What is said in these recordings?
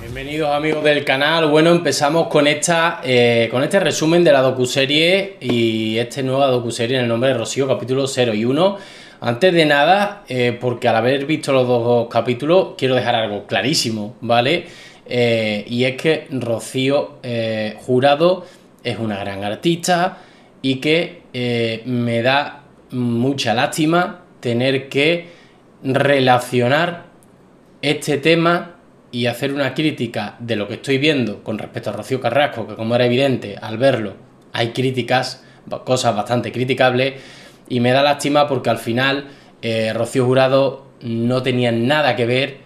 Bienvenidos amigos del canal. Bueno, empezamos con esta eh, con este resumen de la docuserie y esta nueva docuserie en el nombre de Rocío, capítulo 0 y 1. Antes de nada, eh, porque al haber visto los dos capítulos, quiero dejar algo clarísimo, ¿vale? Eh, y es que Rocío Jurado es una gran artista y que me da mucha lástima tener que relacionar este tema y hacer una crítica de lo que estoy viendo con respecto a Rocío Carrasco, que como era evidente al verlo, hay críticas, cosas bastante criticables, y me da lástima porque al final eh, Rocío Jurado no tenía nada que ver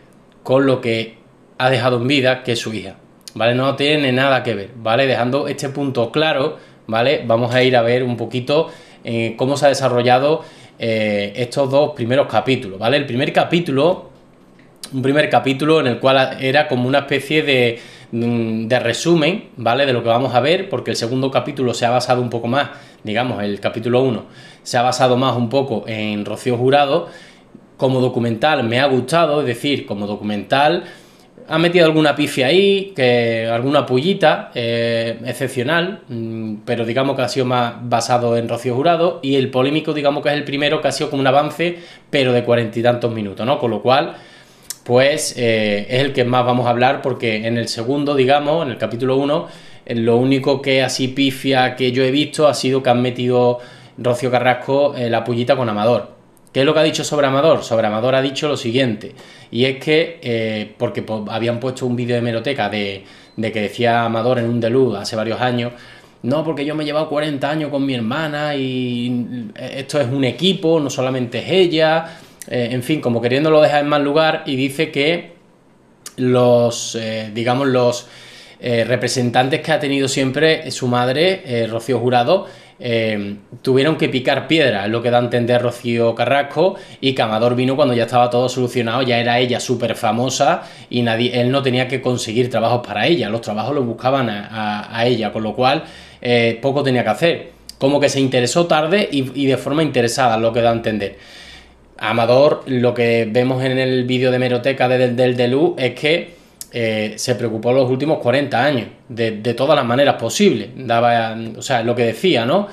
con lo que ha dejado en vida, que es su hija, ¿vale? No tiene nada que ver, ¿vale? Dejando este punto claro, ¿vale? Vamos a ir a ver un poquito eh, cómo se ha desarrollado eh, estos dos primeros capítulos, ¿vale? El primer capítulo, un primer capítulo en el cual era como una especie de, mm, de resumen, ¿vale? De lo que vamos a ver, porque el segundo capítulo se ha basado un poco más, digamos, el capítulo 1 se ha basado más un poco en Rocío Jurado. Como documental me ha gustado, es decir, como documental ha metido alguna pifia ahí, que alguna pullita eh, excepcional, mm, pero digamos que ha sido más basado en Rocío Jurado. Y el polémico, digamos que es el primero que ha sido como un avance, pero de cuarenta y tantos minutos, ¿no? Con lo cual, pues eh, es el que más vamos a hablar, porque en el segundo, digamos, en el capítulo 1, eh, lo único que así pifia que yo he visto ha sido que han metido Rocío Carrasco la pullita con Amador ¿Qué es lo que ha dicho sobre Amador? Sobre Amador ha dicho lo siguiente, y es que, eh, porque pues, habían puesto un vídeo de meroteca de, que decía Amador en un Deluz hace varios años, no, porque yo me he llevado 40 años con mi hermana y eh, esto es un equipo, no solamente es ella, eh, en fin, como queriéndolo dejar en mal lugar y dice que los, digamos, los representantes que ha tenido siempre su madre, Rocío Jurado, Em, tuvieron que picar piedra, es lo que da a entender Rocío Carrasco, y Amador vino cuando ya estaba todo solucionado, ya era ella súper famosa y nadie, él no tenía que conseguir trabajos para ella, los trabajos los buscaban a, ella, con lo cual eh, poco tenía que hacer. Como que se interesó tarde y, de forma interesada, lo que da a entender. Amador, lo que vemos en el vídeo de Meroteca del Del delu es que eh, se preocupó los últimos 40 años, de, todas las maneras posibles. Daba, o sea, lo que decía, ¿no?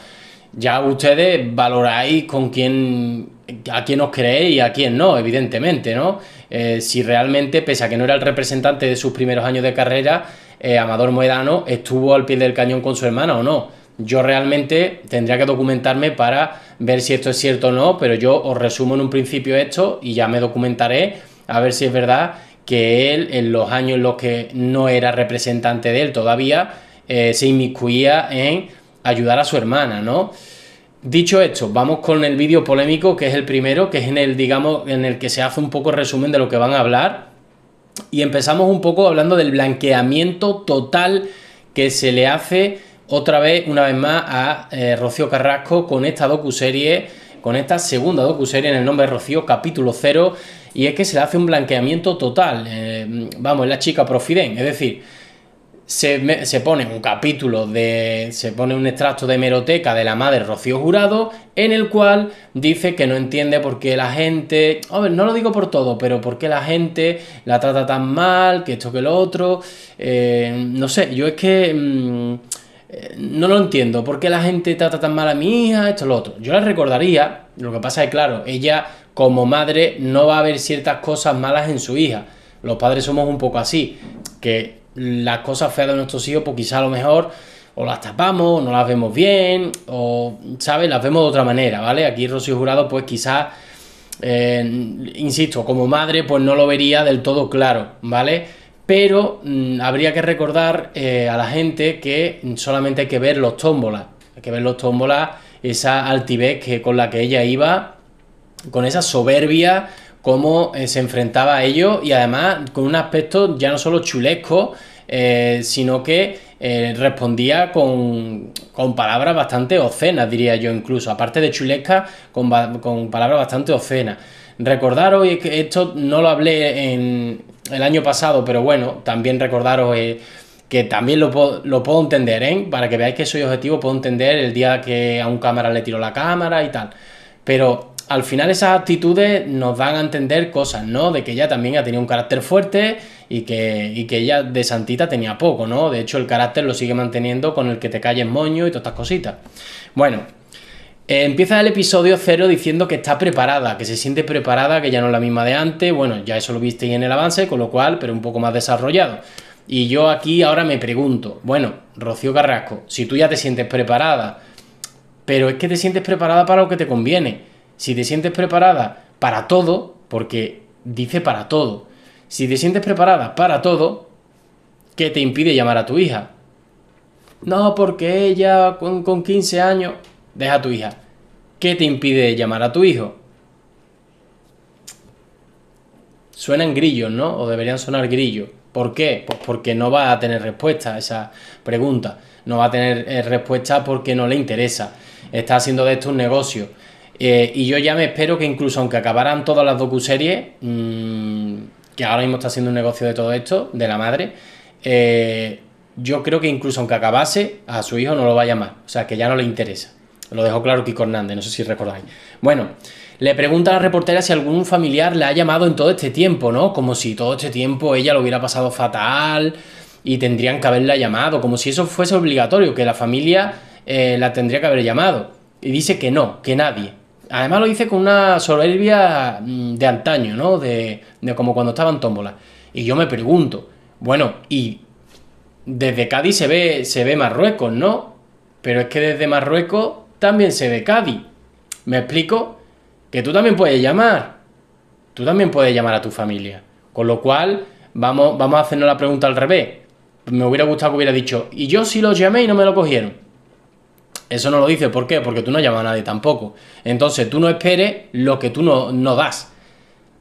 Ya ustedes valoráis con quién, a quién os creéis y a quién no, evidentemente, ¿no? Eh, si realmente, pese a que no era el representante de sus primeros años de carrera, eh, Amador Moedano estuvo al pie del cañón con su hermana o no. Yo realmente tendría que documentarme para ver si esto es cierto o no, pero yo os resumo en un principio esto y ya me documentaré a ver si es verdad que él en los años en los que no era representante de él todavía eh, se inmiscuía en ayudar a su hermana, ¿no? Dicho esto, vamos con el vídeo polémico, que es el primero, que es en el, digamos, en el que se hace un poco resumen de lo que van a hablar. Y empezamos un poco hablando del blanqueamiento total que se le hace otra vez, una vez más, a eh, Rocío Carrasco con esta docuserie, con esta segunda docuserie en el nombre de Rocío, capítulo 0 y es que se le hace un blanqueamiento total. Eh, vamos, es la chica Profiden, es decir, se, pone un capítulo de. se pone un extracto de hemeroteca de la madre Rocío Jurado, en el cual dice que no entiende por qué la gente. A ver, no lo digo por todo, pero por qué la gente la trata tan mal, que esto que lo otro. Eh, no sé, yo es que. Mm, eh, no lo entiendo, ¿por qué la gente trata tan mal a mi hija? Esto, lo otro. Yo la recordaría, lo que pasa es, claro, ella como madre no va a haber ciertas cosas malas en su hija. Los padres somos un poco así, que las cosas feas de nuestros hijos, pues quizá a lo mejor o las tapamos, no las vemos bien, o, ¿sabes? Las vemos de otra manera, ¿vale? Aquí Rocío Jurado, pues quizás, eh, insisto, como madre, pues no lo vería del todo claro, ¿vale? Pero mm, habría que recordar eh, a la gente que solamente hay que ver los tómbolas, hay que ver los tómbolas, esa altivez que, con la que ella iba con esa soberbia, cómo eh, se enfrentaba a ello y además con un aspecto ya no solo chulesco, eh, sino que eh, respondía con, palabras bastante ocenas, diría yo incluso, aparte de chulesca, con, palabras bastante ocenas. Recordaros, que esto no lo hablé en el año pasado, pero bueno, también recordaros que también lo, puedo, entender, ¿eh? Para que veáis que soy objetivo, puedo entender el día que a un cámara le tiró la cámara y tal. Pero al final esas actitudes nos dan a entender cosas, ¿no? De que ella también ha tenido un carácter fuerte y que, ella de santita tenía poco, ¿no? De hecho, el carácter lo sigue manteniendo con el que te calles moño y todas estas cositas. Bueno, eh, empieza el episodio cero diciendo que está preparada, que se siente preparada, que ya no es la misma de antes. Bueno, ya eso lo visteis en el avance, con lo cual, pero un poco más desarrollado. Y yo aquí ahora me pregunto, bueno, Rocío Carrasco, si tú ya te sientes preparada, pero es que te sientes preparada para lo que te conviene. Si te sientes preparada para todo, porque dice para todo, si te sientes preparada para todo, ¿qué te impide llamar a tu hija? No, porque ella con, 15 años... Deja a tu hija. ¿Qué te impide llamar a tu hijo? Suenan grillos, ¿no? O deberían sonar grillos. ¿Por qué? Pues porque no va a tener respuesta a esa pregunta. No va a tener eh, respuesta porque no le interesa. Está haciendo de esto un negocio. Eh, y yo ya me espero que incluso aunque acabaran todas las docuseries, mm, que ahora mismo está haciendo un negocio de todo esto, de la madre, eh, yo creo que incluso aunque acabase, a su hijo no lo va a llamar. O sea, que ya no le interesa. Lo dejó claro Kiko Hernández, no sé si recordáis. Bueno, le pregunta a la reportera si algún familiar le ha llamado en todo este tiempo, ¿no? Como si todo este tiempo ella lo hubiera pasado fatal y tendrían que haberla llamado, como si eso fuese obligatorio, que la familia eh, la tendría que haber llamado. Y dice que no, que nadie, Además lo hice con una soberbia mm, de antaño, ¿no? De, como cuando en tómbola. Y yo me pregunto, bueno, y desde Cádiz se ve, se ve Marruecos, ¿no? Pero es que desde Marruecos también se ve Cádiz. ¿Me explico? Que tú también puedes llamar. Tú también puedes llamar a tu familia. Con lo cual, vamos, vamos a hacernos la pregunta al revés. Me hubiera gustado que hubiera dicho, y yo sí los llamé y no me lo cogieron. Eso no lo dice, ¿por qué? Porque tú no llamas a nadie tampoco. Entonces tú no esperes lo que tú no, no das.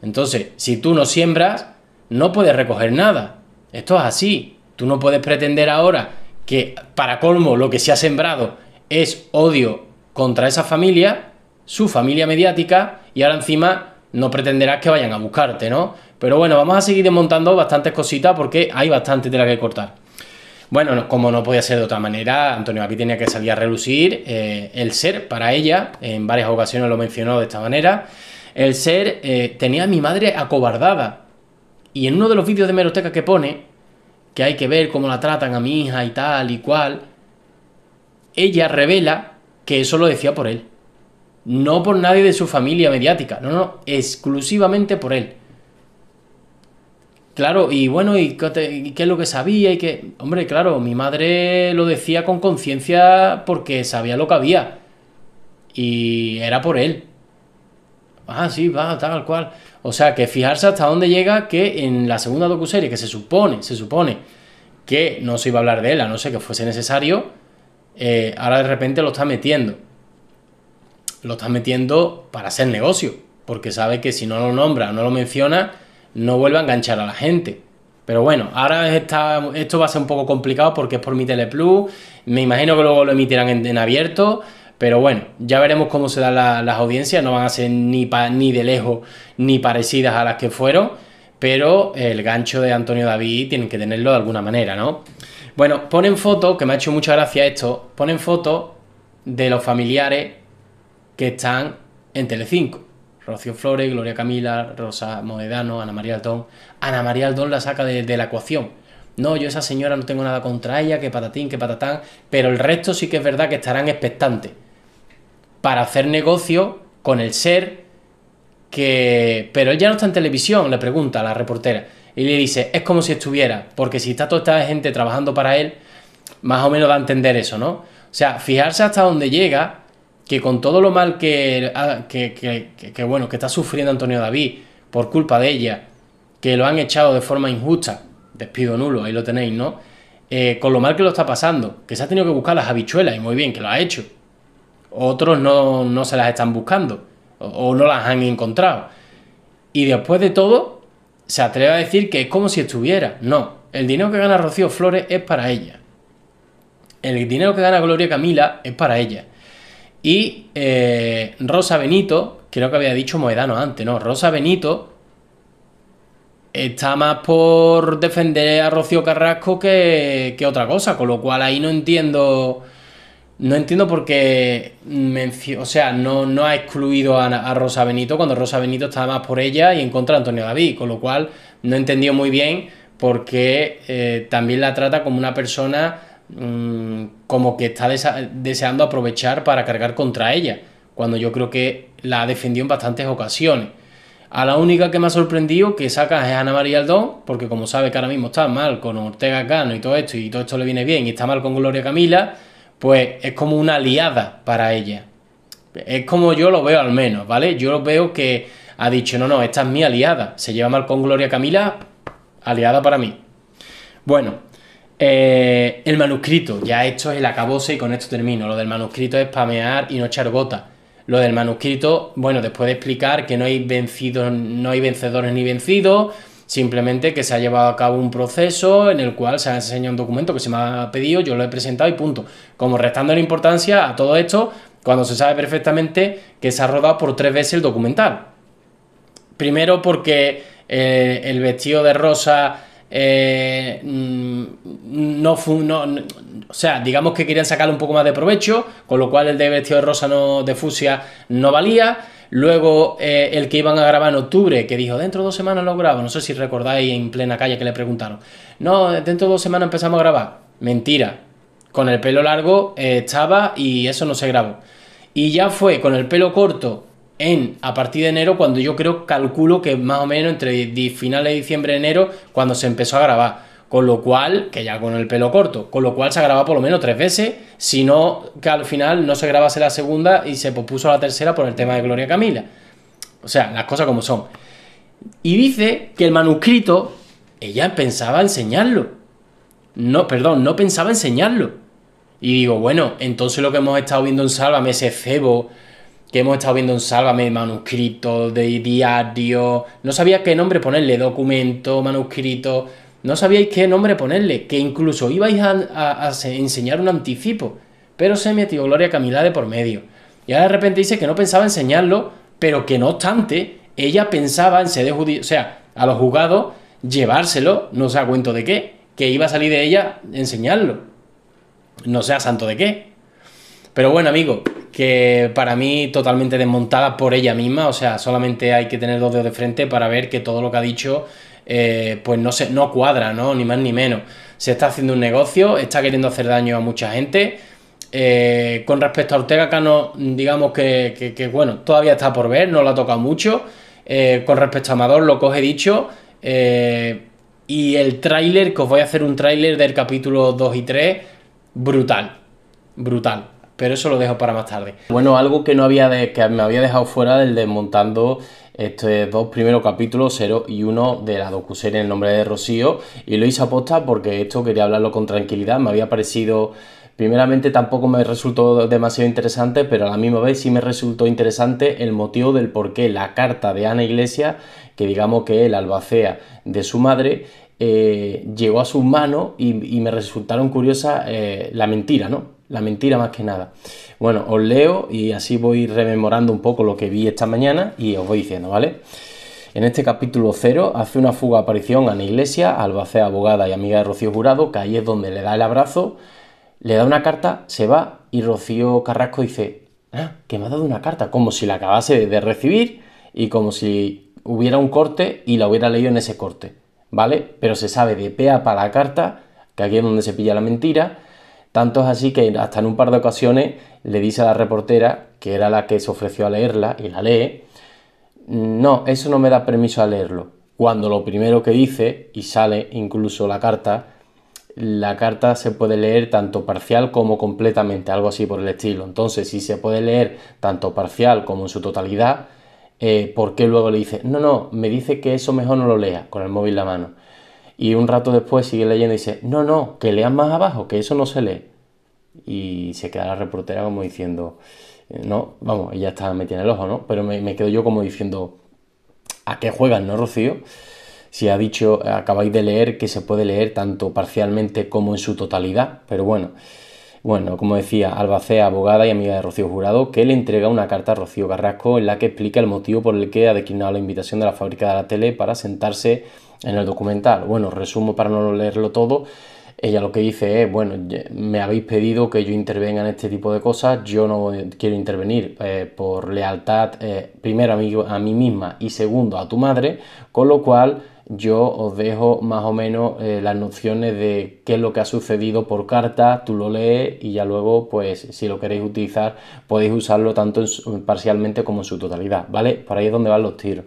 Entonces, si tú no siembras, no puedes recoger nada. Esto es así. Tú no puedes pretender ahora que, para colmo, lo que se ha sembrado es odio contra esa familia, su familia mediática, y ahora encima no pretenderás que vayan a buscarte, ¿no? Pero bueno, vamos a seguir desmontando bastantes cositas porque hay bastante tela que cortar. Bueno, como no podía ser de otra manera, Antonio aquí tenía que salir a relucir eh, el ser para ella, en varias ocasiones lo mencionó de esta manera. El ser eh, tenía a mi madre acobardada. Y en uno de los vídeos de Meroteca que pone, que hay que ver cómo la tratan a mi hija y tal y cual, ella revela que eso lo decía por él. No por nadie de su familia mediática, no, no, exclusivamente por él. Claro, y bueno, ¿y qué, es lo que sabía? Y que, hombre, claro, mi madre lo decía con conciencia porque sabía lo que había. Y era por él. Ah, sí, va, tal cual. O sea, que fijarse hasta dónde llega que en la segunda docuserie, que se supone, se supone que no se iba a hablar de él, a no ser que fuese necesario, eh, ahora de repente lo está metiendo. Lo está metiendo para hacer negocio, porque sabe que si no lo nombra, no lo menciona, no vuelva a enganchar a la gente. Pero bueno, ahora está, esto va a ser un poco complicado porque es por mi Teleplus. Me imagino que luego lo emitirán en, abierto. Pero bueno, ya veremos cómo se dan las audiencias. No van a ser ni, ni de lejos ni parecidas a las que fueron. Pero el gancho de Antonio David tienen que tenerlo de alguna manera, ¿no? Bueno, ponen foto, que me ha hecho mucha gracia esto, ponen fotos de los familiares que están en Telecinco. Rocío Flores, Gloria Camila, Rosa Moedano, Ana María Aldón. Ana María Aldón la saca de, la ecuación. No, yo esa señora no tengo nada contra ella, que patatín, que patatán, pero el resto sí que es verdad que estarán expectantes para hacer negocio con el ser que... Pero él ya no está en televisión, le pregunta a la reportera. Y le dice, es como si estuviera, porque si está toda esta gente trabajando para él, más o menos da a entender eso, ¿no? O sea, fijarse hasta dónde llega que con todo lo mal ah, que, que, que, bueno, que está sufriendo Antonio David por culpa de ella, que lo han echado de forma injusta, despido nulo, ahí lo tenéis, ¿no? Eh, con lo mal que lo está pasando, que se ha tenido que buscar las habichuelas, y muy bien que lo ha hecho. Otros no, no se las están buscando, o, o no las han encontrado. Y después de todo, se atreve a decir que es como si estuviera. No, el dinero que gana Rocío Flores es para ella. El dinero que gana Gloria Camila es para ella. Y eh, Rosa Benito, creo que había dicho Moedano antes, ¿no? Rosa Benito está más por defender a Rocío Carrasco que, que otra cosa, con lo cual ahí no entiendo... No entiendo por qué, o sea, no, no ha excluido a, Rosa Benito cuando Rosa Benito estaba más por ella y en contra de Antonio David, con lo cual no entendió muy bien por qué eh, también la trata como una persona Mm, como que está deseando aprovechar para cargar contra ella, cuando yo creo que la ha defendido en bastantes ocasiones. A la única que me ha sorprendido que saca es Ana María Aldón, porque como sabe que ahora mismo está mal con Ortega Cano y todo esto, y todo esto le viene bien, y está mal con Gloria Camila, pues es como una aliada para ella. Es como yo lo veo al menos, ¿vale? Yo lo veo que ha dicho, no, no, esta es mi aliada. Se lleva mal con Gloria Camila, aliada para mí. Bueno, eh, el manuscrito, ya esto es el acabose y con esto termino. Lo del manuscrito es pamear y no echar gota. Lo del manuscrito, bueno, después de explicar que no hay no hay vencedores ni vencidos, simplemente que se ha llevado a cabo un proceso en el cual se ha enseñado un documento que se me ha pedido, yo lo he presentado y punto. Como restando la importancia a todo esto, cuando se sabe perfectamente que se ha rodado por tres veces el documental. Primero porque eh, el vestido de rosa eh, mm, no, fue, no, o sea, digamos que querían sacarle un poco más de provecho, con lo cual el de vestido de rosa no, de fusia no valía. Luego eh, el que iban a grabar en octubre, que dijo, dentro de dos semanas lo grabo, no sé si recordáis en plena calle que le preguntaron, no, dentro de dos semanas empezamos a grabar. Mentira, con el pelo largo eh, estaba y eso no se grabó. Y ya fue con el pelo corto en a partir de enero cuando yo creo calculo que más o menos entre finales de diciembre y enero cuando se empezó a grabar con lo cual que ya con el pelo corto con lo cual se graba por lo menos tres veces si no que al final no se grabase la segunda y se propuso la tercera por el tema de Gloria Camila o sea las cosas como son y dice que el manuscrito ella pensaba enseñarlo no perdón no pensaba enseñarlo y digo bueno entonces lo que hemos estado viendo en Sálvame ese cebo que hemos estado viendo en Sálvame, manuscrito de diario, no sabía qué nombre ponerle, documento, manuscrito, no sabíais qué nombre ponerle, que incluso ibais a, enseñar un anticipo, pero se metió Gloria Camila de por medio. Y ahora de repente dice que no pensaba enseñarlo, pero que no obstante, ella pensaba en sede judío... o sea, a los juzgados llevárselo, no se cuento de qué, que iba a salir de ella enseñarlo. No sea santo de qué. Pero bueno, amigo, que para mí totalmente desmontada por ella misma, o sea, solamente hay que tener dos dedos de frente para ver que todo lo que ha dicho eh, pues no, se, no cuadra, ¿no? Ni más ni menos. Se está haciendo un negocio, está queriendo hacer daño a mucha gente. Eh, con respecto a Ortega no, digamos que, bueno, todavía está por ver, no la tocado mucho. Eh, con respecto a Amador, lo que os he dicho. y el tráiler, que os voy a hacer un tráiler del capítulo 2 y 3, brutal. Brutal pero eso lo dejo para más tarde. Bueno, algo que no había que me había dejado fuera del desmontando estos dos primeros capítulos, 0 y 1 de la docuserie en el nombre de Rocío y lo hice aposta porque esto quería hablarlo con tranquilidad, me había parecido Primeramente tampoco me resultó demasiado interesante, pero a la misma vez sí me resultó interesante el motivo del por qué la carta de Ana Iglesias, que digamos que el albacea de su madre, eh, llegó a sus manos y, me resultaron curiosas eh, la mentira, ¿no? La mentira más que nada. Bueno, os leo y así voy rememorando un poco lo que vi esta mañana y os voy diciendo, ¿vale? En este capítulo 0 hace una fuga aparición a la Iglesia, albacea abogada y amiga de Rocío Jurado, que ahí es donde le da el abrazo, le da una carta, se va y Rocío Carrasco dice, ah, que me ha dado una carta, como si la acabase de recibir y como si hubiera un corte y la hubiera leído en ese corte, ¿vale? Pero se sabe de pea para la carta, que aquí es donde se pilla la mentira, tanto es así que hasta en un par de ocasiones le dice a la reportera, que era la que se ofreció a leerla y la lee, no, eso no me da permiso a leerlo. Cuando lo primero que dice, y sale incluso la carta, la carta se puede leer tanto parcial como completamente, algo así por el estilo. Entonces, si se puede leer tanto parcial como en su totalidad, eh, ¿por qué luego le dice, no, no, me dice que eso mejor no lo lea con el móvil en la mano? Y un rato después sigue leyendo y dice, no, no, que lean más abajo, que eso no se lee. Y se queda la reportera como diciendo, eh, no, vamos, ella está metida en el ojo, ¿no? Pero me, quedo yo como diciendo, ¿a qué juegan, no, Rocío? Si ha dicho, acabáis de leer que se puede leer tanto parcialmente como en su totalidad, pero bueno. Bueno, como decía, Albacé abogada y amiga de Rocío Jurado, que le entrega una carta a Rocío Carrasco en la que explica el motivo por el que ha declinado la invitación de la fábrica de la tele para sentarse en el documental. Bueno, resumo para no leerlo todo. Ella lo que dice es, bueno, me habéis pedido que yo intervenga en este tipo de cosas, yo no quiero intervenir eh, por lealtad, eh, primero a mí, misma y segundo a tu madre, con lo cual yo os dejo más o menos eh, las nociones de qué es lo que ha sucedido por carta, tú lo lees y ya luego, pues si lo queréis utilizar, podéis usarlo tanto parcialmente como en su totalidad, ¿vale? Por ahí es donde van los tiros.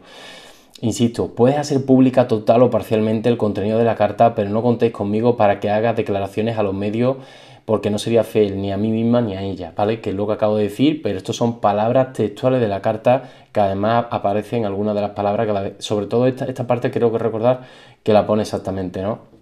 Insisto, puedes hacer pública total o parcialmente el contenido de la carta, pero no contéis conmigo para que haga declaraciones a los medios porque no sería fiel ni a mí misma ni a ella, ¿vale? Que es lo que acabo de decir, pero estos son palabras textuales de la carta que además aparecen algunas de las palabras que sobre todo esta parte creo que recordar que la pone exactamente, ¿no?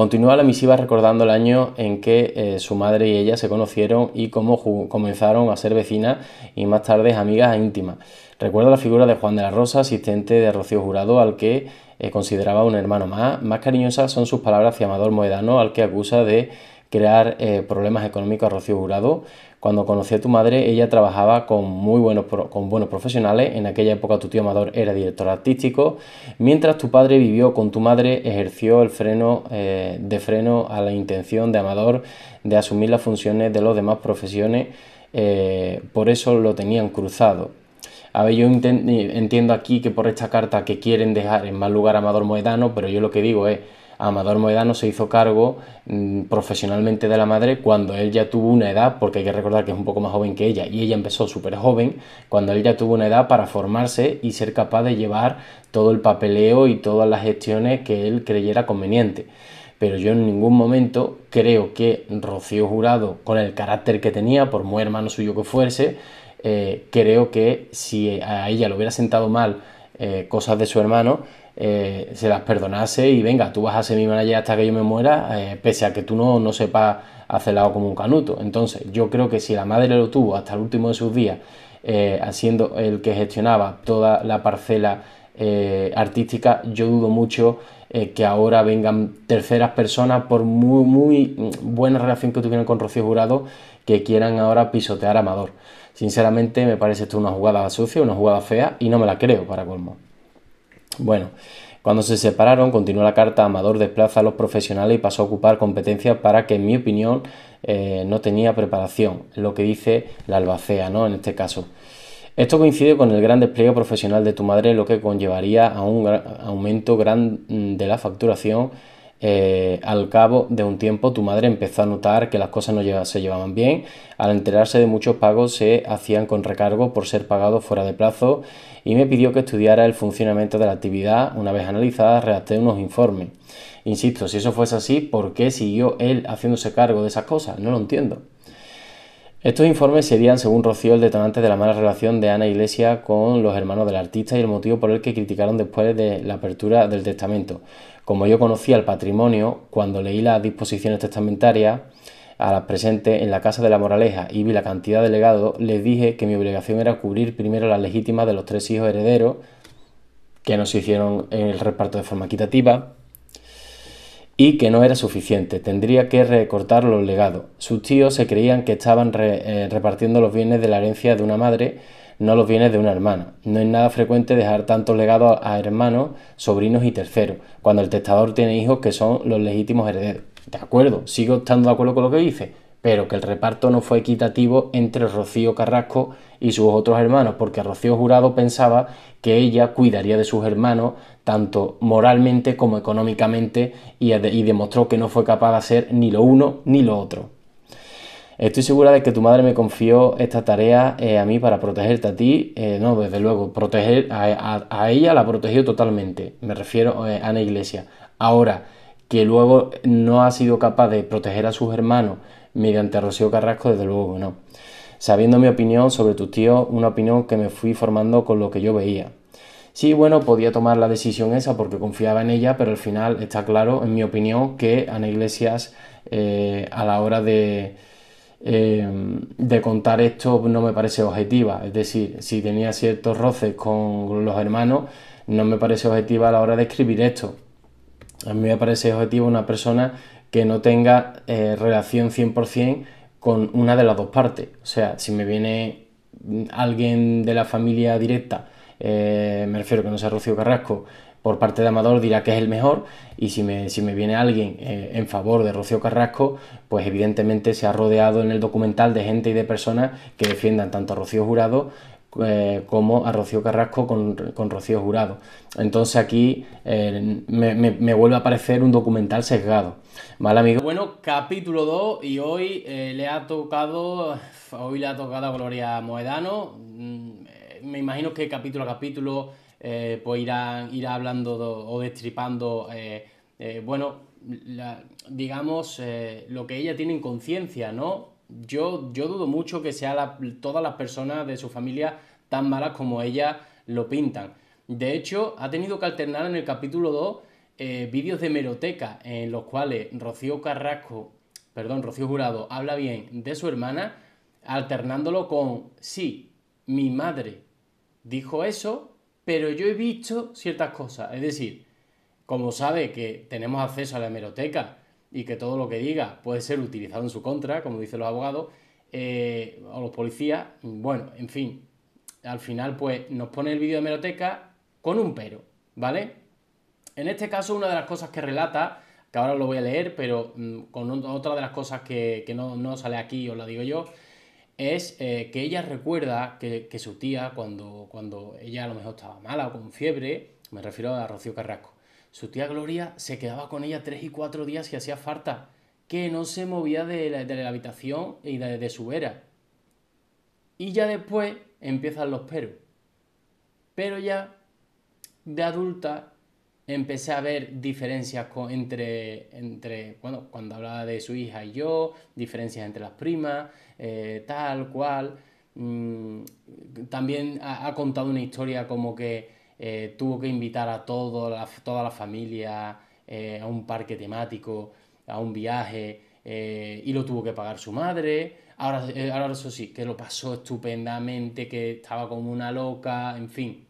Continúa la misiva recordando el año en que eh, su madre y ella se conocieron y cómo comenzaron a ser vecinas y más tarde amigas e íntimas. Recuerda la figura de Juan de la Rosa, asistente de Rocío Jurado, al que eh, consideraba un hermano más. Más cariñosas son sus palabras hacia Amador Moedano, al que acusa de crear eh, problemas económicos a Rocío Jurado cuando conocí a tu madre, ella trabajaba con muy buenos, con buenos profesionales. En aquella época tu tío Amador era director artístico. Mientras tu padre vivió con tu madre, ejerció el freno eh, de freno a la intención de Amador de asumir las funciones de los demás profesiones. Eh, por eso lo tenían cruzado. A ver, yo entiendo aquí que por esta carta que quieren dejar en mal lugar a Amador Moedano, pero yo lo que digo es Amador Moedano se hizo cargo mm, profesionalmente de la madre cuando él ya tuvo una edad, porque hay que recordar que es un poco más joven que ella, y ella empezó súper joven, cuando él ya tuvo una edad para formarse y ser capaz de llevar todo el papeleo y todas las gestiones que él creyera conveniente pero yo en ningún momento creo que Rocío Jurado, con el carácter que tenía, por muy hermano suyo que fuese, eh, creo que si a ella le hubiera sentado mal eh, cosas de su hermano, eh, se las perdonase y venga, tú vas a ser mi manager hasta que yo me muera, eh, pese a que tú no, no sepas algo como un canuto. Entonces, yo creo que si la madre lo tuvo hasta el último de sus días, eh, siendo el que gestionaba toda la parcela eh, artística, yo dudo mucho que ahora vengan terceras personas, por muy, muy buena relación que tuvieron con Rocío Jurado, que quieran ahora pisotear a Amador. Sinceramente, me parece esto una jugada sucia, una jugada fea, y no me la creo para colmo. Bueno, cuando se separaron, continuó la carta, Amador desplaza a los profesionales y pasó a ocupar competencias para que, en mi opinión, eh, no tenía preparación, lo que dice la albacea, ¿no? En este caso. Esto coincide con el gran despliegue profesional de tu madre, lo que conllevaría a un aumento gran mm, de la facturación eh, al cabo de un tiempo tu madre empezó a notar que las cosas no se llevaban bien. Al enterarse de muchos pagos se hacían con recargo por ser pagados fuera de plazo y me pidió que estudiara el funcionamiento de la actividad. Una vez analizada, redacté unos informes. Insisto, si eso fuese así, ¿por qué siguió él haciéndose cargo de esas cosas? No lo entiendo. Estos informes serían, según Rocío, el detonante de la mala relación de Ana Iglesia con los hermanos del artista y el motivo por el que criticaron después de la apertura del testamento. Como yo conocía el patrimonio, cuando leí las disposiciones testamentarias a las presentes en la Casa de la Moraleja y vi la cantidad de legado, les dije que mi obligación era cubrir primero las legítimas de los tres hijos herederos, que no se hicieron en el reparto de forma equitativa, y que no era suficiente, tendría que recortar los legados. Sus tíos se creían que estaban eh, repartiendo los bienes de la herencia de una madre, no los vienes de una hermana. No es nada frecuente dejar tantos legados a hermanos, sobrinos y terceros, cuando el testador tiene hijos que son los legítimos herederos. De acuerdo, sigo estando de acuerdo con lo que dice, pero que el reparto no fue equitativo entre Rocío Carrasco y sus otros hermanos, porque Rocío Jurado pensaba que ella cuidaría de sus hermanos tanto moralmente como económicamente y demostró que no fue capaz de hacer ni lo uno ni lo otro. Estoy segura de que tu madre me confió esta tarea eh, a mí para protegerte a ti. Eh, no, desde luego, proteger a, ella la protegió totalmente. Me refiero eh, a Ana Iglesias. Ahora, que luego no ha sido capaz de proteger a sus hermanos mediante Rocío Carrasco, desde luego no. Sabiendo mi opinión sobre tu tío, una opinión que me fui formando con lo que yo veía. Sí, bueno, podía tomar la decisión esa porque confiaba en ella, pero al final está claro, en mi opinión, que Ana Iglesias a la hora de, Em, de contar esto no me parece objetiva. Es decir, si tenía ciertos roces con los hermanos, no me parece objetiva a la hora de escribir esto. A mí me parece objetiva una persona que no tenga eh, relación 100% con una de las dos partes. O sea, si me viene alguien de la familia directa, eh, me refiero que no sea Rocío Carrasco, por parte de Amador dirá que es el mejor y si me, viene alguien eh, en favor de Rocío Carrasco, pues evidentemente se ha rodeado en el documental de gente y de personas que defiendan tanto a Rocío Jurado eh, como a Rocío Carrasco con, Rocío Jurado. Entonces aquí eh, me, vuelve a aparecer un documental sesgado. amigo? Bueno, capítulo 2 y hoy le ha tocado, hoy le ha tocado a Gloria Moedano. Mm, me imagino que capítulo a capítulo eh, pues irán, irá hablando o destripando, eh, eh, bueno, digamos, lo que ella tiene en conciencia, ¿no? Yo, yo dudo mucho que sean todas las personas de su familia tan malas como ella lo pintan. De hecho, ha tenido que alternar en el capítulo 2 vídeos de meroteca en los cuales Rocío Carrasco, perdón, Rocío Jurado, habla bien de su hermana, alternándolo con, sí, mi madre dijo eso, pero yo he visto ciertas cosas. Es decir, como sabe que tenemos acceso a la hemeroteca y que todo lo que diga puede ser utilizado en su contra, como dicen los abogados eh, o los policías, bueno, en fin, al final pues nos pone el vídeo de hemeroteca con un pero, ¿vale? En este caso una de las cosas que relata, que ahora lo voy a leer, pero mm, con otra de las cosas que, no, no sale aquí, os la digo yo, es eh, que ella recuerda que, su tía, cuando, cuando ella a lo mejor estaba mala o con fiebre, me refiero a Rocío Carrasco, su tía Gloria se quedaba con ella tres y cuatro días y hacía falta, que no se movía de la, habitación y de, de, su era Y ya después empiezan los peros. Pero ya, de adulta, empecé a ver diferencias entre, entre, bueno, cuando hablaba de su hija y yo, diferencias entre las primas, eh, tal, cual. Mm, también ha, contado una historia como que eh, tuvo que invitar a todo, toda la familia eh, a un parque temático, a un viaje, y lo tuvo que pagar su madre. Ahora, ahora eso sí, que lo pasó estupendamente, que estaba como una loca, en fin.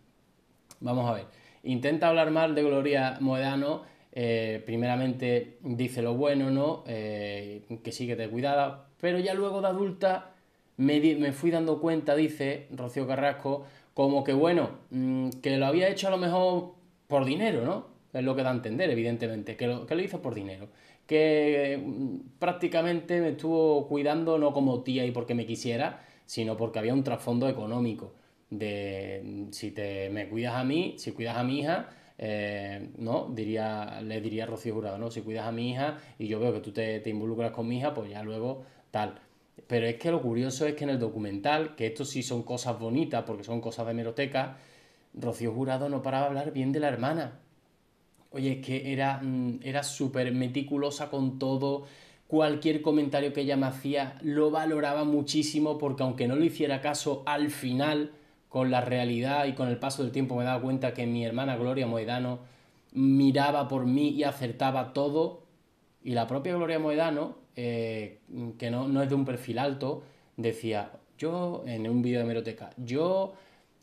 Vamos a ver. Intenta hablar mal de Gloria Moedano, eh, primeramente dice lo bueno, ¿no? Eh, que sí que te cuidaba, pero ya luego de adulta me, fui dando cuenta, dice Rocío Carrasco, como que bueno, mm, que lo había hecho a lo mejor por dinero, ¿no? Es lo que da a entender, evidentemente, que lo, que lo hizo por dinero. Que mm, prácticamente me estuvo cuidando no como tía y porque me quisiera, sino porque había un trasfondo económico de si te, me cuidas a mí, si cuidas a mi hija, eh, ¿no? Diría, le diría Rocío Jurado, ¿no? Si cuidas a mi hija y yo veo que tú te, involucras con mi hija, pues ya luego tal. Pero es que lo curioso es que en el documental, que esto sí son cosas bonitas porque son cosas de meroteca, Rocío Jurado no paraba a hablar bien de la hermana. Oye, es que era, mm, era súper meticulosa con todo. Cualquier comentario que ella me hacía lo valoraba muchísimo porque aunque no le hiciera caso al final, con la realidad y con el paso del tiempo me he cuenta que mi hermana Gloria Moedano miraba por mí y acertaba todo. Y la propia Gloria Moedano, eh, que no, es de un perfil alto, decía, yo, en un vídeo de Meroteca, yo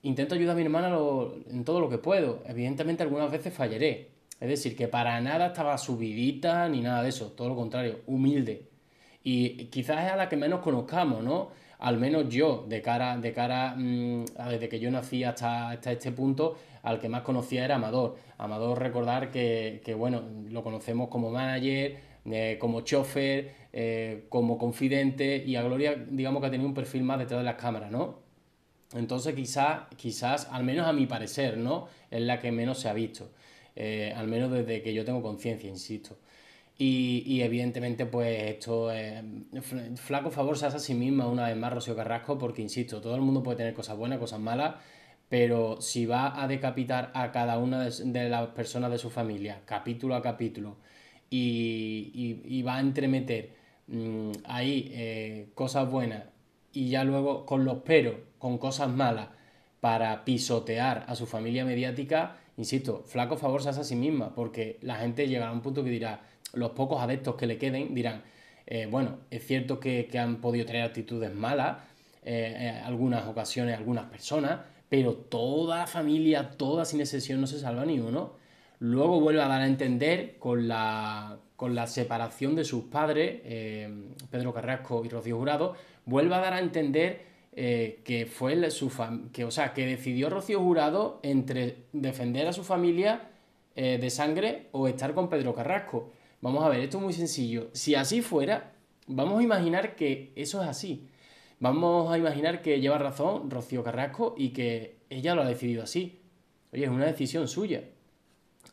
intento ayudar a mi hermana en todo lo que puedo. Evidentemente algunas veces fallaré. Es decir, que para nada estaba subidita ni nada de eso. Todo lo contrario, humilde. Y quizás es a la que menos conozcamos, ¿no? al menos yo, de cara, de cara mm, desde que yo nací hasta, este punto, al que más conocía era Amador. Amador, recordar que, bueno, lo conocemos como manager, eh, como chofer, eh, como confidente, y a Gloria, digamos que ha tenido un perfil más detrás de las cámaras, ¿no? Entonces, quizás, quizás, al menos a mi parecer, ¿no? Es la que menos se ha visto. Eh, al menos desde que yo tengo conciencia, insisto. Y, y, evidentemente, pues esto es eh, flaco favor se hace a sí misma una vez más Rocío Carrasco, porque insisto, todo el mundo puede tener cosas buenas, cosas malas, pero si va a decapitar a cada una de, las personas de su familia, capítulo a capítulo, y, va a entremeter mm, ahí eh, cosas buenas y ya luego con los pero, con cosas malas, para pisotear a su familia mediática, insisto, flaco favor se hace a sí misma, porque la gente llegará a un punto que dirá, los pocos adeptos que le queden dirán, eh, bueno, es cierto que, han podido tener actitudes malas en eh, eh, algunas ocasiones, algunas personas, pero toda la familia, toda sin excepción, no se salva ni uno. Luego vuelve a dar a entender con la, con la separación de sus padres, Pedro Carrasco y Rocío Jurado, vuelve a dar a entender que fue que, o sea, que decidió Rocío Jurado entre defender a su familia de sangre o estar con Pedro Carrasco. Vamos a ver, esto es muy sencillo. Si así fuera, vamos a imaginar que eso es así. Vamos a imaginar que lleva razón Rocío Carrasco y que ella lo ha decidido así. Oye, es una decisión suya.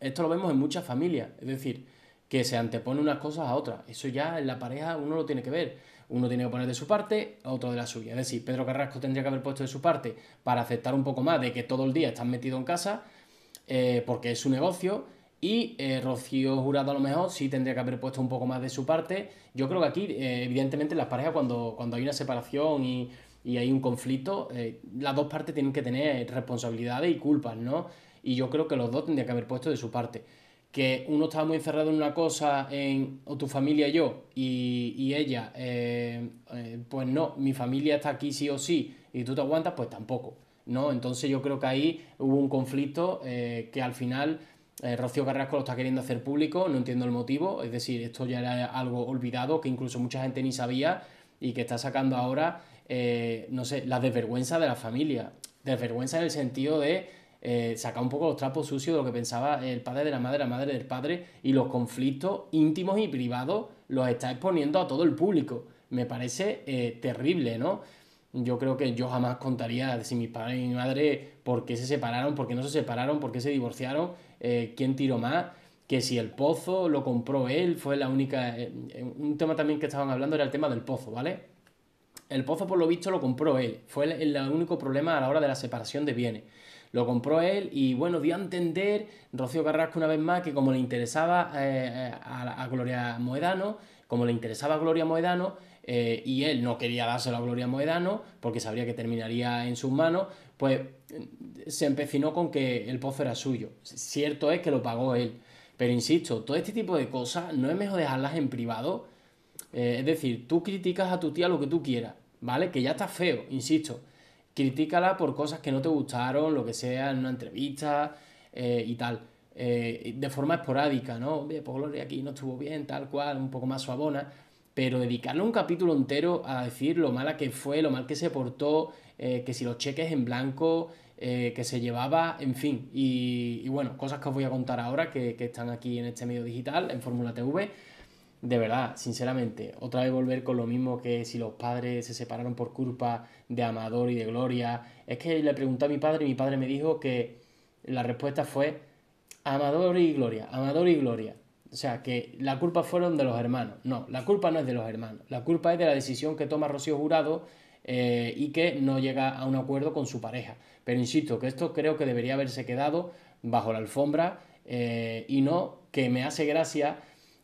Esto lo vemos en muchas familias, es decir, que se antepone unas cosas a otras. Eso ya en la pareja uno lo tiene que ver. Uno tiene que poner de su parte, otro de la suya. Es decir, Pedro Carrasco tendría que haber puesto de su parte para aceptar un poco más de que todo el día están metido en casa, eh, porque es su negocio, y eh, Rocío Jurado a lo mejor sí tendría que haber puesto un poco más de su parte. Yo creo que aquí, eh, evidentemente, las parejas cuando, cuando hay una separación y, hay un conflicto, eh, las dos partes tienen que tener responsabilidades y culpas, ¿no? Y yo creo que los dos tendrían que haber puesto de su parte. Que uno estaba muy encerrado en una cosa, en o tu familia y yo, y, y ella, pues no, mi familia está aquí sí o sí, y tú te aguantas, pues tampoco, ¿no? Entonces yo creo que ahí hubo un conflicto que al final eh, Rocío Carrasco lo está queriendo hacer público, no entiendo el motivo, es decir, esto ya era algo olvidado que incluso mucha gente ni sabía y que está sacando ahora, eh, no sé, la desvergüenza de la familia. Desvergüenza en el sentido de eh, sacar un poco los trapos sucios de lo que pensaba el padre de la madre, la madre del padre, y los conflictos íntimos y privados los está exponiendo a todo el público. Me parece terrible, ¿no? yo creo que yo jamás contaría si mis padres y mi madre por qué se separaron, por qué no se separaron, por qué se divorciaron, eh, quién tiró más, que si el pozo lo compró él, fue la única... Eh, eh, un tema también que estaban hablando era el tema del pozo, ¿vale? El pozo por lo visto lo compró él, fue el, único problema a la hora de la separación de bienes. Lo compró él y bueno, dio a entender Rocío Carrasco una vez más que como le interesaba a, a Gloria Moedano, como le interesaba a Gloria Moedano, eh, y él no quería dárselo a Gloria Moedano porque sabría que terminaría en sus manos, pues eh, se empecinó con que el pozo era suyo. Cierto es que lo pagó él, pero insisto, todo este tipo de cosas no es mejor dejarlas en privado. Eh, es decir, tú criticas a tu tía lo que tú quieras, ¿vale? Que ya está feo, insisto. Critícala por cosas que no te gustaron, lo que sea, en una entrevista y tal. de forma esporádica, ¿no? Oye, pues Gloria aquí no estuvo bien, tal cual, un poco más suavona, pero dedicarle un capítulo entero a decir lo mala que fue, lo mal que se portó, eh, que si los cheques en blanco, eh, que se llevaba, en fin. Y, bueno, cosas que os voy a contar ahora que, que están aquí en este medio digital, en Fórmula TV. De verdad, sinceramente, otra vez volver con lo mismo que si los padres se separaron por culpa de Amador y de Gloria. Es que le pregunté a mi padre y mi padre me dijo que la respuesta fue Amador y Gloria, Amador y Gloria. O sea, que la culpa fueron de los hermanos. No, la culpa no es de los hermanos. La culpa es de la decisión que toma Rocío Jurado eh, y que no llega a un acuerdo con su pareja. Pero insisto, que esto creo que debería haberse quedado bajo la alfombra eh, y no que me hace gracia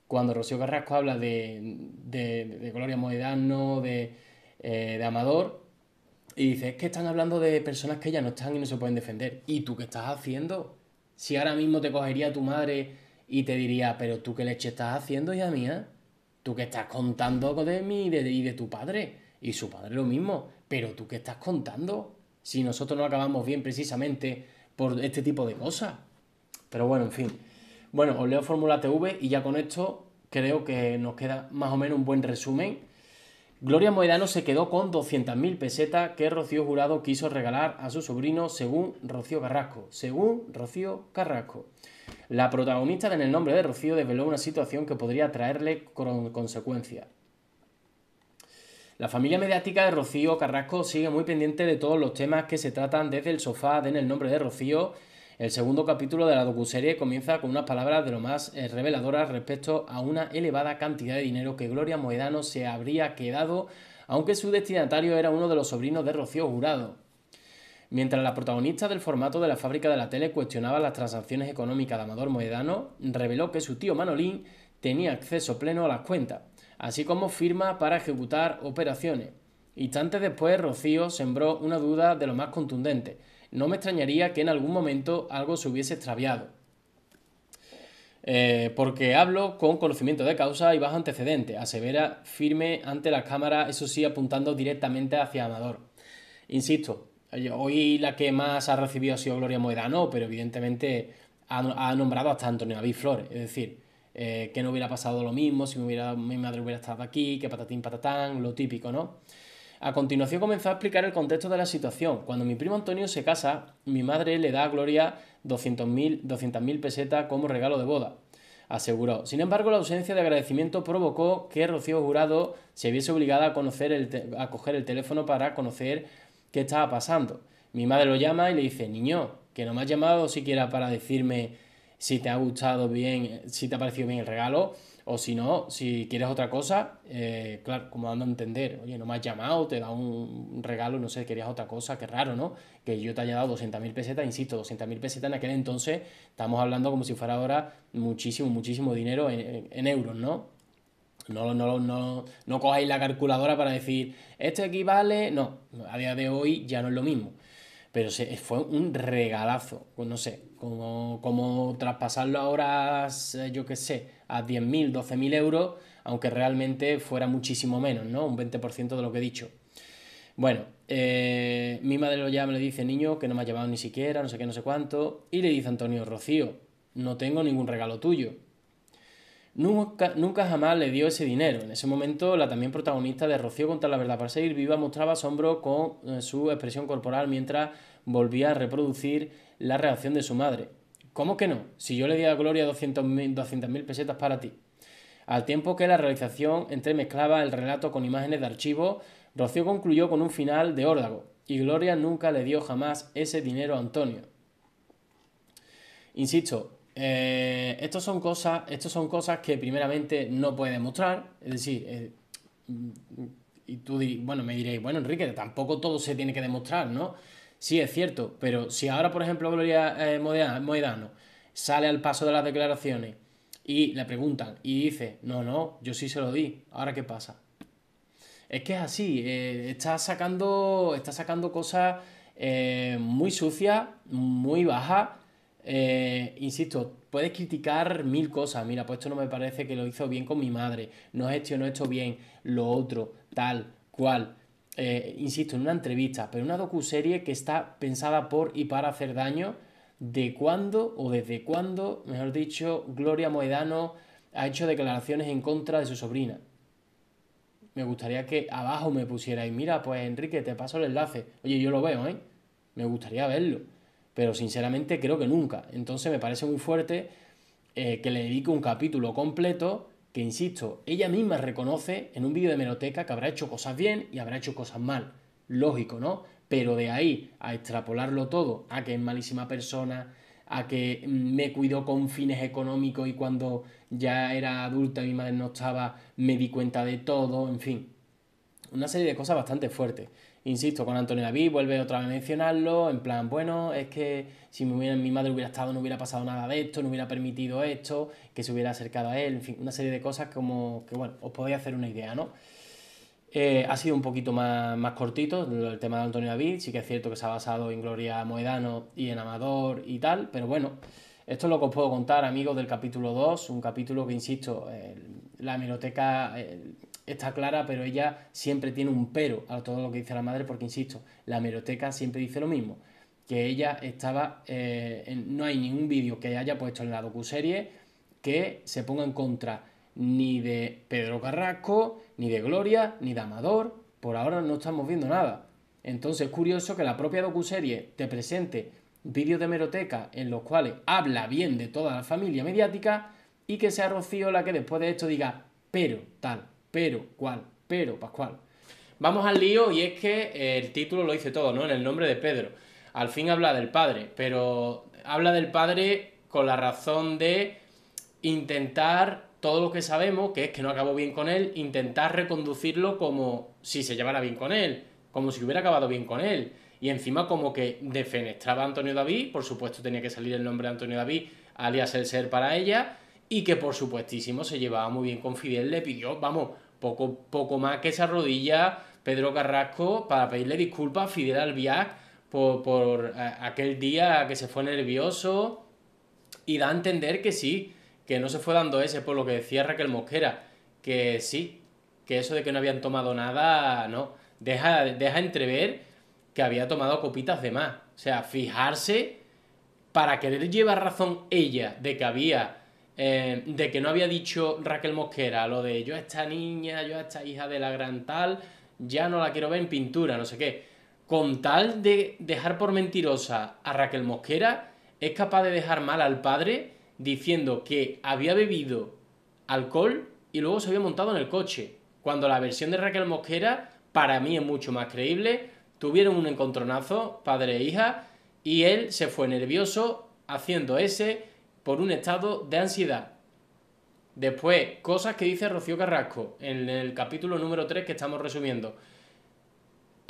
cuando Rocío Carrasco habla de, de, Gloria Moedano, de, eh, de Amador, y dice, es que están hablando de personas que ya no están y no se pueden defender. ¿Y tú qué estás haciendo? Si ahora mismo te cogería tu madre y te diría, pero tú qué leche estás haciendo, hija mía. Tú que estás contando de mí y de, y de tu padre. Y su padre lo mismo. Pero tú qué estás contando. Si nosotros no acabamos bien precisamente por este tipo de cosas. Pero bueno, en fin. Bueno, os leo Fórmula TV y ya con esto creo que nos queda más o menos un buen resumen. Gloria Moedano se quedó con 200.000 pesetas que Rocío Jurado quiso regalar a su sobrino según Rocío Carrasco. Según Rocío Carrasco. La protagonista en el nombre de Rocío desveló una situación que podría traerle con consecuencias. La familia mediática de Rocío Carrasco sigue muy pendiente de todos los temas que se tratan desde el sofá de En el nombre de Rocío. El segundo capítulo de la docuserie comienza con unas palabras de lo más eh, reveladoras respecto a una elevada cantidad de dinero que Gloria Moedano se habría quedado, aunque su destinatario era uno de los sobrinos de Rocío Jurado. Mientras la protagonista del formato de la fábrica de la tele cuestionaba las transacciones económicas de Amador Moedano, reveló que su tío Manolín tenía acceso pleno a las cuentas, así como firma para ejecutar operaciones. Instantes después, Rocío sembró una duda de lo más contundente. No me extrañaría que en algún momento algo se hubiese extraviado. Eh, porque hablo con conocimiento de causa y bajo antecedente, asevera firme ante la cámara, eso sí apuntando directamente hacia Amador. Insisto, Hoy la que más ha recibido ha sido Gloria Moedano, pero evidentemente ha, ha nombrado hasta Antonio David Flores. Es decir, eh, que no hubiera pasado lo mismo si mi madre hubiera estado aquí, que patatín patatán, lo típico, ¿no? A continuación comenzó a explicar el contexto de la situación. Cuando mi primo Antonio se casa, mi madre le da a Gloria 200.000 pesetas como regalo de boda, aseguró. Sin embargo, la ausencia de agradecimiento provocó que Rocío Jurado se viese obligada a, conocer a coger el teléfono para conocer qué estaba pasando. Mi madre lo llama y le dice, niño, que no me has llamado siquiera para decirme si te ha gustado bien, si te ha parecido bien el regalo, o si no, si quieres otra cosa, eh, claro, como dando a entender, oye, no me has llamado, te da un regalo, no sé, querías otra cosa, qué raro, ¿no? Que yo te haya dado 200.000 pesetas, insisto, 200.000 pesetas en aquel entonces, estamos hablando como si fuera ahora muchísimo, muchísimo dinero en euros, ¿no? No, no, cojáis la calculadora para decir, esto equivale. No, a día de hoy ya no es lo mismo. Pero fue un regalazo. Pues no sé, como, traspasarlo ahora, eh, yo qué sé, a 10.000, 12.000 euros, aunque realmente fuera muchísimo menos, ¿no? Un 20% de lo que he dicho. Bueno, eh, mi madre lo llama, le dice, niño, que no me ha llevado ni siquiera, no sé qué, no sé cuánto. Y le dice Antonio, Rocío, no tengo ningún regalo tuyo. Nunca, jamás le dio ese dinero. En ese momento, la también protagonista de Rocío contra la verdad para seguir viva mostraba asombro con eh, su expresión corporal mientras volvía a reproducir la reacción de su madre. ¿Cómo que no? Si yo le di a Gloria 200.000 200 pesetas para ti. Al tiempo que la realización entremezclaba el relato con imágenes de archivo, Rocío concluyó con un final de órdago, y Gloria nunca le dio jamás ese dinero a Antonio. Insisto, eh, estos son cosas, son cosas que primeramente no puede demostrar, es decir, eh, y tú bueno, me diréis, bueno, Enrique, tampoco todo se tiene que demostrar, ¿no? Sí, es cierto, pero si ahora, por ejemplo, Gloria eh, Moedano sale al paso de las declaraciones y le preguntan y dice, no, no, yo sí se lo di, ahora qué pasa. Es que es así, eh, está, sacando, está sacando cosas muy sucias, muy bajas eh, insisto, puedes criticar mil cosas. Mira, pues esto no me parece que lo hizo bien con mi madre. No es esto bien. Lo otro, tal, cual. Eh, insisto, en una entrevista, pero una docuserie que está pensada por y para hacer daño. ¿De cuándo o desde cuándo, mejor dicho, Gloria Moedano ha hecho declaraciones en contra de su sobrina? Me gustaría que abajo me pusierais, mira, pues Enrique, te paso el enlace. Oye, yo lo veo, ¿eh? Me gustaría verlo pero sinceramente creo que nunca. Entonces me parece muy fuerte eh, que le dedique un capítulo completo que, insisto, ella misma reconoce en un vídeo de Meroteca que habrá hecho cosas bien y habrá hecho cosas mal. Lógico, ¿no? Pero de ahí a extrapolarlo todo, a que es malísima persona, a que mm, me cuidó con fines económicos y cuando ya era adulta y mi madre no estaba, me di cuenta de todo, en fin. Una serie de cosas bastante fuertes. Insisto, con Antonio David vuelve otra vez a mencionarlo, en plan, bueno, es que si mi, madre hubiera estado no hubiera pasado nada de esto, no hubiera permitido esto, que se hubiera acercado a él, en fin, una serie de cosas como que, bueno, os podéis hacer una idea, ¿no? Eh, ha sido un poquito más, cortito el tema de Antonio David, sí que es cierto que se ha basado en Gloria Moedano y en Amador y tal, pero bueno, esto es lo que os puedo contar, amigos, del capítulo 2, un capítulo que, insisto, eh, la hemeroteca, eh, está clara, pero ella siempre tiene un pero a todo lo que dice la madre, porque insisto, la meroteca siempre dice lo mismo, que ella estaba, eh, no hay ningún vídeo que haya puesto en la docuserie que se ponga en contra ni de Pedro Carrasco, ni de Gloria, ni de Amador, por ahora no estamos viendo nada. Entonces es curioso que la propia docuserie te presente vídeos de meroteca en los cuales habla bien de toda la familia mediática y que sea Rocío la que después de esto diga, pero tal. Pero, ¿cuál? Pero, Pascual. Vamos al lío y es que eh, el título lo dice todo, ¿no? En el nombre de Pedro. Al fin habla del Padre, pero habla del Padre con la razón de intentar todo lo que sabemos, que es que no acabó bien con él, intentar reconducirlo como si se llevara bien con él, como si hubiera acabado bien con él. Y encima como que defenestraba a Antonio David, por supuesto tenía que salir el nombre de Antonio David, alias el ser para ella, y que por supuestísimo se llevaba muy bien con Fidel, le pidió, vamos, poco, poco más que esa rodilla Pedro Carrasco para pedirle disculpas a Fidel Albiac por, por eh, aquel día que se fue nervioso y da a entender que sí, que no se fue dando ese por lo que decía Raquel Mosquera, que sí, que eso de que no habían tomado nada, no, deja, deja entrever que había tomado copitas de más. O sea, fijarse para querer llevar razón ella de que había eh, de que no había dicho Raquel Mosquera lo de yo a esta niña, yo a esta hija de la gran tal, ya no la quiero ver en pintura, no sé qué. Con tal de dejar por mentirosa a Raquel Mosquera, es capaz de dejar mal al padre diciendo que había bebido alcohol y luego se había montado en el coche. Cuando la versión de Raquel Mosquera, para mí es mucho más creíble, tuvieron un encontronazo, padre e hija, y él se fue nervioso haciendo ese por un estado de ansiedad. Después, cosas que dice Rocío Carrasco en el capítulo número 3 que estamos resumiendo.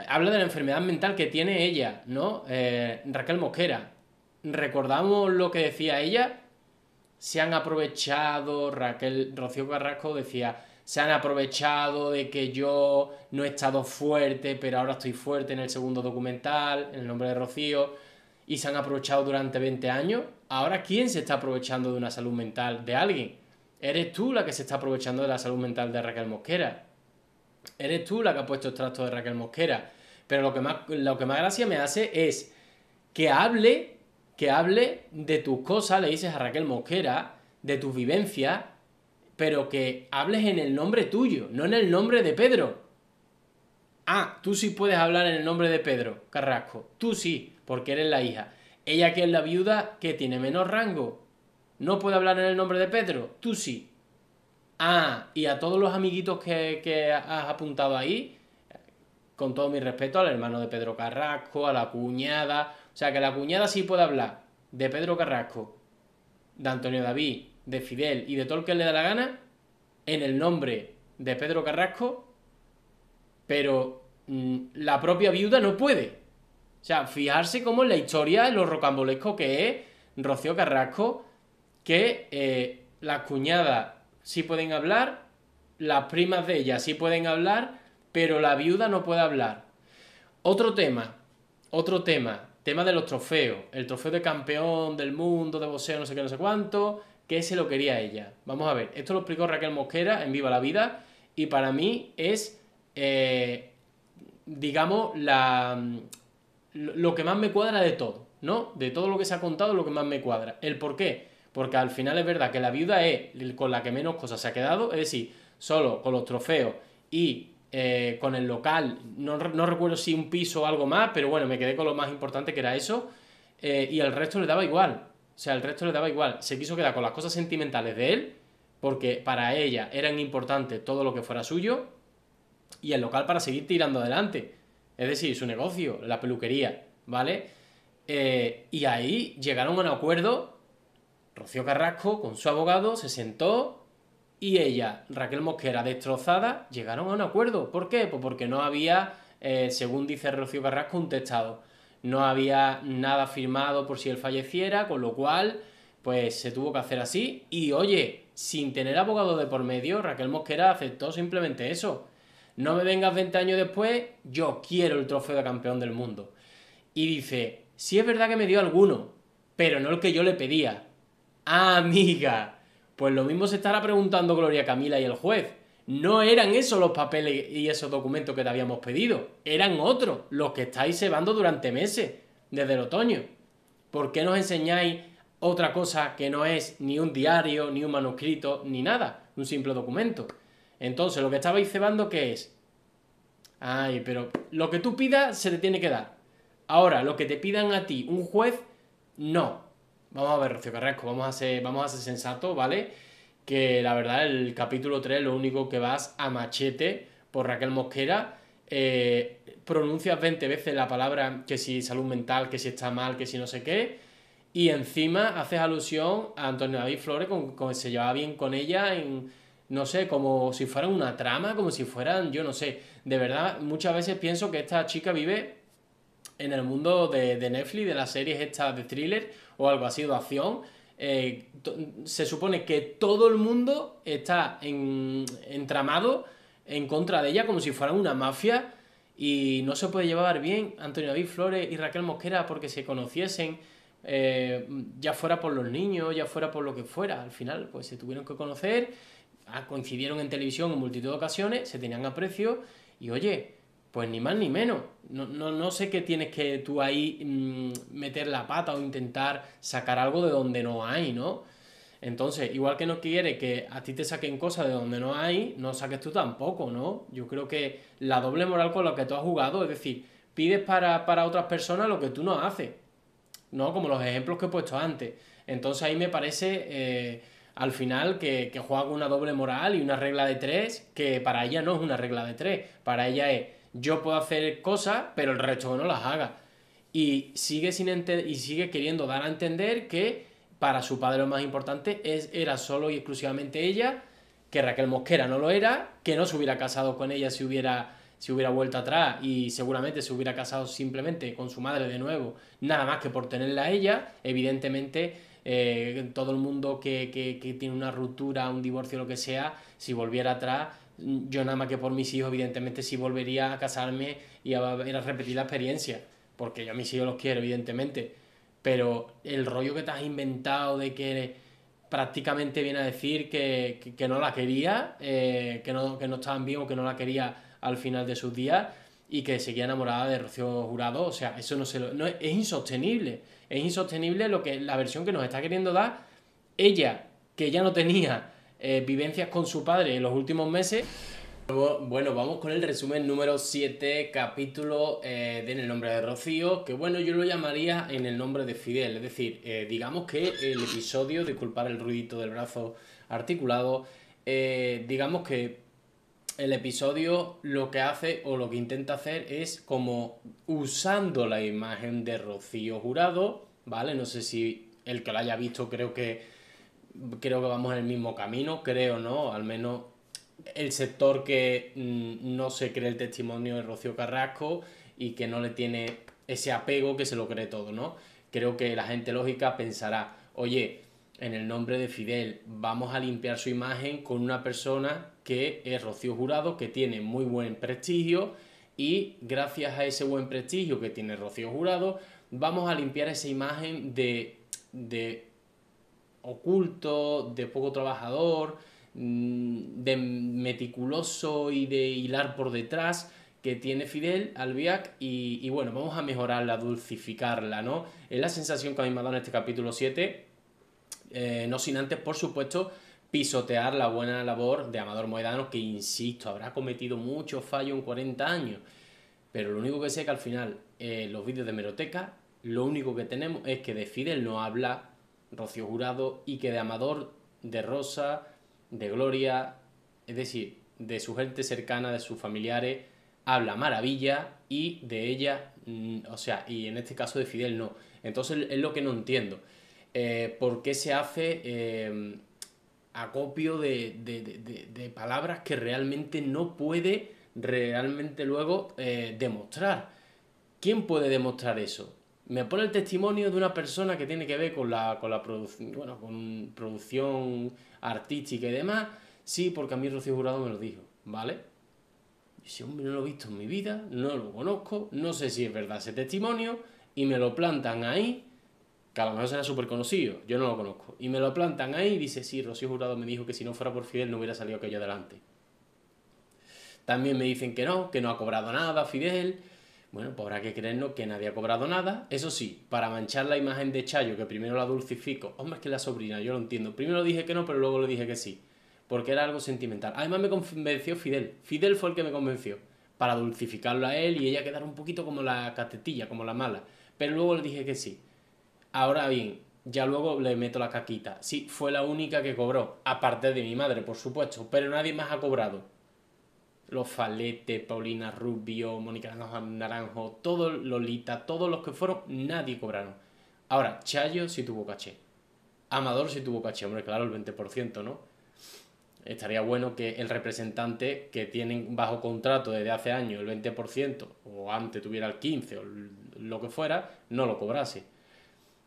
Habla de la enfermedad mental que tiene ella, ¿no? Eh, Raquel Mosquera. ¿Recordamos lo que decía ella? Se han aprovechado, Raquel, Rocío Carrasco decía, se han aprovechado de que yo no he estado fuerte, pero ahora estoy fuerte en el segundo documental, en el nombre de Rocío, y se han aprovechado durante 20 años. Ahora, ¿quién se está aprovechando de una salud mental de alguien? ¿Eres tú la que se está aprovechando de la salud mental de Raquel Mosquera? ¿Eres tú la que ha puesto el trato de Raquel Mosquera? Pero lo que más, lo que más gracia me hace es que hable, que hable de tus cosas, le dices a Raquel Mosquera, de tus vivencias, pero que hables en el nombre tuyo, no en el nombre de Pedro. Ah, tú sí puedes hablar en el nombre de Pedro, Carrasco. Tú sí, porque eres la hija. Ella que es la viuda, que tiene menos rango. No puede hablar en el nombre de Pedro. Tú sí. Ah, y a todos los amiguitos que, has apuntado ahí, con todo mi respeto al hermano de Pedro Carrasco, a la cuñada. O sea, que la cuñada sí puede hablar de Pedro Carrasco, de Antonio David, de Fidel y de todo el que le da la gana, en el nombre de Pedro Carrasco, pero mm, la propia viuda no puede. O sea, fijarse cómo la historia, lo rocambolesco que es Rocío Carrasco, que eh, las cuñadas sí pueden hablar, las primas de ella sí pueden hablar, pero la viuda no puede hablar. Otro tema, otro tema, tema de los trofeos, el trofeo de campeón del mundo, de boxeo, no sé qué, no sé cuánto, que se lo quería ella. Vamos a ver, esto lo explicó Raquel Mosquera en Viva la Vida y para mí es, eh, digamos, la, lo que más me cuadra de todo, ¿no? De todo lo que se ha contado, lo que más me cuadra. ¿El por qué? Porque al final es verdad que la viuda es con la que menos cosas se ha quedado, es decir, solo con los trofeos y eh, con el local, no, recuerdo si un piso o algo más, pero bueno, me quedé con lo más importante que era eso, eh, y el resto le daba igual, o sea, el resto le daba igual, se quiso quedar con las cosas sentimentales de él, porque para ella eran importantes todo lo que fuera suyo, y el local para seguir tirando adelante es decir, su negocio, la peluquería, ¿vale? Eh, y ahí llegaron a un acuerdo, Rocío Carrasco con su abogado se sentó y ella, Raquel Mosquera, destrozada, llegaron a un acuerdo. ¿Por qué? Pues porque no había, eh, según dice Rocío Carrasco, un testado. No había nada firmado por si él falleciera, con lo cual, pues se tuvo que hacer así. Y oye, sin tener abogado de por medio, Raquel Mosquera aceptó simplemente eso. No me vengas 20 años después, yo quiero el trofeo de campeón del mundo. Y dice, sí es verdad que me dio alguno, pero no el que yo le pedía. Ah, amiga, pues lo mismo se estará preguntando Gloria Camila y el juez. No eran esos los papeles y esos documentos que te habíamos pedido, eran otros, los que estáis cebando durante meses, desde el otoño. ¿Por qué nos enseñáis otra cosa que no es ni un diario, ni un manuscrito, ni nada? Un simple documento. Entonces, lo que estabais cebando, ¿qué es? Ay, pero lo que tú pidas se te tiene que dar. Ahora, lo que te pidan a ti, un juez, no. Vamos a ver, Rocío Carrasco, vamos a ser, vamos a ser sensato, ¿vale? Que la verdad, el capítulo 3, lo único que vas a machete por Raquel Mosquera. Eh, pronuncias 20 veces la palabra que si salud mental, que si está mal, que si no sé qué. Y encima haces alusión a Antonio David Flores, con, se llevaba bien con ella en, no sé, como si fueran una trama, como si fueran, yo no sé. De verdad, muchas veces pienso que esta chica vive en el mundo de, Netflix, de las series estas de thriller o algo así, de acción. Eh, se supone que todo el mundo está en, entramado en contra de ella como si fuera una mafia y no se puede llevar bien Antonio David Flores y Raquel Mosquera porque se conociesen, eh, ya fuera por los niños, ya fuera por lo que fuera. Al final, pues se tuvieron que conocer Ah, coincidieron en televisión en multitud de ocasiones, se tenían a precio y oye, pues ni más ni menos. No, no, sé qué tienes que tú ahí mm, meter la pata o intentar sacar algo de donde no hay, ¿no? Entonces, igual que no quiere que a ti te saquen cosas de donde no hay, no saques tú tampoco, ¿no? Yo creo que la doble moral con la que tú has jugado, es decir, pides para, otras personas lo que tú no haces, ¿no? Como los ejemplos que he puesto antes. Entonces ahí me parece eh, al final que, que juega una doble moral y una regla de tres que para ella no es una regla de tres. Para ella es yo puedo hacer cosas, pero el resto no las haga. Y sigue, sin y sigue queriendo dar a entender que para su padre lo más importante es, era solo y exclusivamente ella, que Raquel Mosquera no lo era, que no se hubiera casado con ella si hubiera, si hubiera vuelto atrás y seguramente se hubiera casado simplemente con su madre de nuevo, nada más que por tenerla a ella, evidentemente eh, todo el mundo que, tiene una ruptura, un divorcio, lo que sea, si volviera atrás, mm, yo nada más que por mis hijos, evidentemente, sí volvería a casarme y a, repetir la experiencia, porque yo a mis hijos los quiero, evidentemente. Pero el rollo que te has inventado de que prácticamente viene a decir que, no la quería, eh, que, no, que no estaban bien que no la quería al final de sus días, y que seguía enamorada de Rocío Jurado. O sea, eso no se lo, es insostenible. Es insostenible lo que la versión que nos está queriendo dar ella, que ya no tenía eh, vivencias con su padre en los últimos meses. Bueno, vamos con el resumen número 7, capítulo eh, de En el nombre de Rocío, que bueno, yo lo llamaría En el nombre de Fidel, es decir, eh, digamos que el episodio, disculpar el ruidito del brazo articulado, digamos que el episodio lo que hace o lo que intenta hacer es como usando la imagen de Rocío Jurado, ¿vale? No sé si el que la haya visto creo que creo que vamos en el mismo camino, creo, ¿no? Al menos el sector que mm, no se cree el testimonio de Rocío Carrasco y que no le tiene ese apego que se lo cree todo, ¿no? Creo que la gente lógica pensará, oye, en el nombre de Fidel, vamos a limpiar su imagen con una persona que es Rocío Jurado, que tiene muy buen prestigio y gracias a ese buen prestigio que tiene Rocío Jurado, vamos a limpiar esa imagen de, de oculto, de poco trabajador, mm, de meticuloso y de hilar por detrás que tiene Fidel Albiac y, bueno, vamos a mejorarla, dulcificarla, ¿no? Es la sensación que a mí me ha dado en este capítulo 7, eh, no sin antes, por supuesto, pisotear la buena labor de Amador Moedano, que insisto, habrá cometido muchos fallos en 40 años. Pero lo único que sé que al final eh, los vídeos de Meroteca, lo único que tenemos es que de Fidel no habla Rocío Jurado y que de Amador, de Rosa, de Gloria, es decir, de su gente cercana, de sus familiares, habla maravilla y de ella, mm, o sea, y en este caso de Fidel no. Entonces es lo que no entiendo. Eh, ¿Por qué se hace... Eh, acopio de, palabras que realmente no puede realmente luego eh, demostrar. ¿Quién puede demostrar eso? Me pone el testimonio de una persona que tiene que ver con la, con la producción, bueno, con producción artística y demás. Sí, porque a mí Rocío Jurado me lo dijo, ¿vale? Ese hombre no lo he visto en mi vida, no lo conozco, no sé si es verdad ese testimonio, y me lo plantan ahí que a lo mejor será súper conocido, yo no lo conozco, y me lo plantan ahí y dice, sí, Rocío Jurado me dijo que si no fuera por Fidel no hubiera salido aquello adelante. También me dicen que no, que no ha cobrado nada Fidel. Bueno, pues habrá que creernos que nadie ha cobrado nada. Eso sí, para manchar la imagen de Chayo, que primero la dulcifico. Hombre, es que la sobrina, yo lo entiendo. Primero dije que no, pero luego le dije que sí. Porque era algo sentimental. Además me convenció Fidel. Fidel fue el que me convenció. Para dulcificarlo a él y ella quedar un poquito como la catetilla, como la mala. Pero luego le dije que sí. Ahora bien, ya luego le meto la caquita. Sí, fue la única que cobró, aparte de mi madre, por supuesto, pero nadie más ha cobrado. Los Falete, Paulina Rubio, Mónica Naranjo, todos Lolita, todos los que fueron, nadie cobraron. Ahora, Chayo sí tuvo caché. Amador sí tuvo caché, hombre, claro, el 20%, ¿no? Estaría bueno que el representante que tienen bajo contrato desde hace años el 20% o antes tuviera el 15% o lo que fuera, no lo cobrase.